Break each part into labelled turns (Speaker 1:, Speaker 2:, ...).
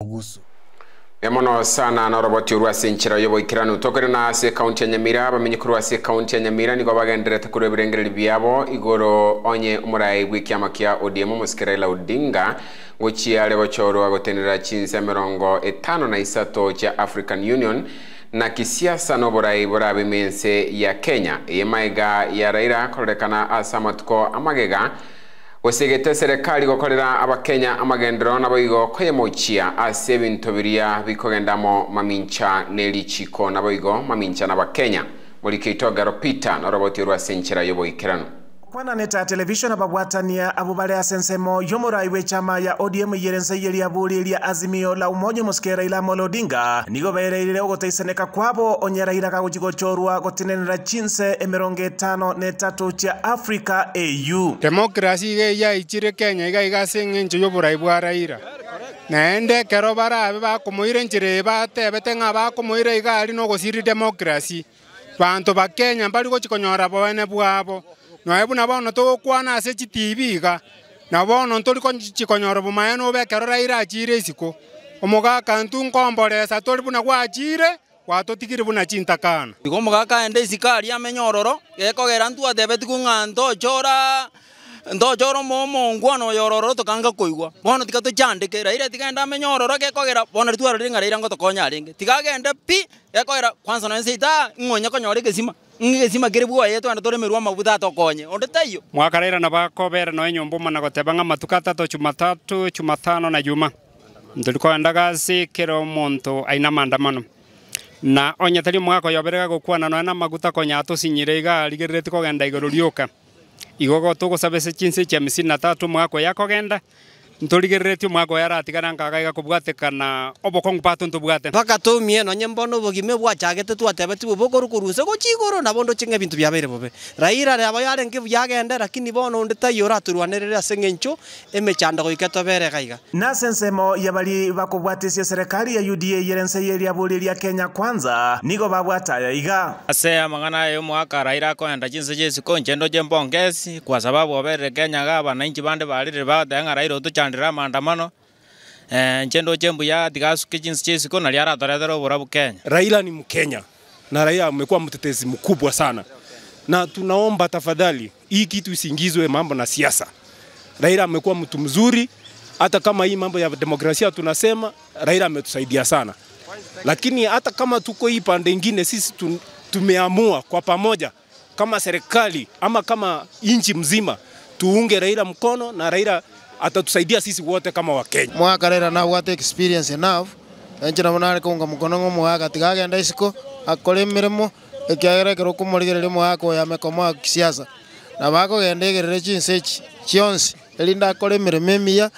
Speaker 1: mugusu
Speaker 2: emono sana na roboti urwasi nchira yobo ikirano tokere na ase county ya nyamira bamenye ko rwasi county ya nyamira niko bagenderete kuri birengereri byabo igoro onye umurai bw'ikiama kia ODM musikirela udinga ngochiare bochorwa gotenera chinse mirongo etano na isato cha African Union na kisiasa no borai mense ya Kenya yemaiga ya raira kororekana asa matuko amagega gusigete serikali gukorera abakenya amagendero naboigo kweyemochia ase ebinto biria bikogendamo mamincha nelichiko naboigo mamincha nabakenya buli keitogero pita noroboti orwa senchera yoboikerano
Speaker 3: okwananeta televisiona bagwatania abubaleasa ensemo y'omurayi w'echama ya odm yerense yeria ya azimio la umonya omosikeraire amolo odinga nigo beereirire iseneka kwabo ka gochigochorwa gotinenera chinse emeronge etano na etatu chia africa au
Speaker 4: demokrasi iga ichire kenya iga iga igase eng'encho y'oburayi bwa raira naende ekero barabe bakomoire enchera eye batebete ng'a bakomoire iga aria na ogosiria demokrasi banto kenya mbari gochikonyora boene bwabo noe buna bono togokwana ase chitivi iga na bono ntori chikonyora bomaye nobekerora ire achire isiko omogaka ntu nkomboresa tori buna gwachire gwatotigire buna chintakana igo omogaka aende isiko aria amenya ororo gekogera ntwatebeti kung'a ntochora ntochora omomongwano oyo ororo tokanga koigwa bono tika tochandekera ire tigende amenye ororo gekogera bono ritwarorire ng'ara ira ngotokonya arenge tiga agende pi gekogera kwanza noenseita ng'onye konyora egesima ngigecima kä rä guoyä twana tå rä mä rwo mabutha tokonye å ndå ta iyo mwakarä ra na bakobere no enyå mana goteba ng'a matuka atatå chuma tano na juma ntå rikoenda gasi kä ro må ntå aina maandamano na onyeteri mwako yoberega gukwana na na maguta konya tusinyire iga rigirite kogenda iguru riuka igogo tugucabece chinse chia misini na tatu mwako yakogenda nturigiriritio mwaka uyu aratigana nkagaiga kubwatikana obokong'u pa tuntu bwate mpaka tumie nonye mbono obogime bwachagete twatebeti bubokuru kuruse
Speaker 3: gochigoro na bondo ching'e bintu biabeire bobe raira rabo yare nkibu yagende lakini bono onde taiyo oraturwanirire ase ng'encho emechando goika tobere gaiga nase ensemo ya bari bakobwatisie serikali ya UDA yerense ria Kenya kwanza nigo babwata iga
Speaker 5: ase amang'ana ya omwaka raira akoenda chinse chesiko nchendo chembongesi kwa sababu obere Kenya ga abananchi bande barire bateng'araire otocha ikandira maandamano eh nchendo chembu ya thigasu kitchens chesiko na liaratoretherwo bura Kenya
Speaker 1: Raila ni Mkenya na Raila amekuwa mtetezi mkubwa sana, na tunaomba tafadhali hii kitu isingizwe mambo na siasa. Raila amekuwa mtu mzuri, hata kama hii mambo ya demokrasia tunasema Raila ametusaidia sana, lakini hata kama tuko hii pande nyingine sisi tun, tumeamua kwa pamoja kama serikali ama kama inchi mzima tuunge Raila mkono na Raila atatusaidia sisi wote kama Wakenya.
Speaker 5: mwakarera na gwate experience enough enje enchira munare kunga mukono mwaka waga tigagenda isiko akore emirimo kero ekero okomorigereria yako ya mekomo ya kisiasa na bakogenda egerere chinsa echi chionsi erinde akore mia emiya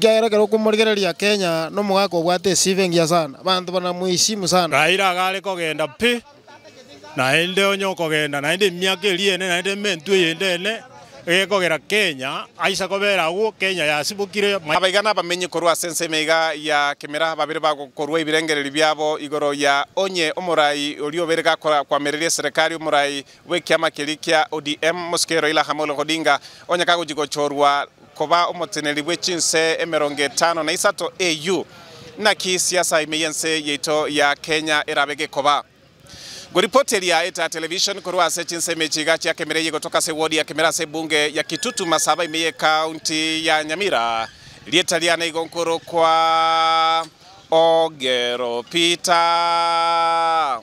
Speaker 5: kero ekero ya kenya no mwaka obwate esibe ya sana bantu bana muishimu sana raila agare kogenda pi na ende onyoko genda na ende emiaka liene na ende mentu yende ene gekogera
Speaker 6: kenya aica koberagwo kenya yacibukire abaigana bamenye korwa sense meiga ya kemera babiri bagokorwa ebirengereri biabo igoro ya onye omorai uria ubere gakwamereria serikali omorai we kiama kiri kia odm musikero ila hamolo odinga onye kagojigochorwa koba omoteneri bwe chinse emerongo etano na isato au na kisiasa imeyense yeito ya kenya erabege koba Goripoteri ya Eta Television korwa sechinseme chiga chia kemereye kutoka se wodi ya kemera se bunge ya Kitutu Masaba imeye kaunti ya Nyamira lietaliana igonkoro kwa Ogero Pita.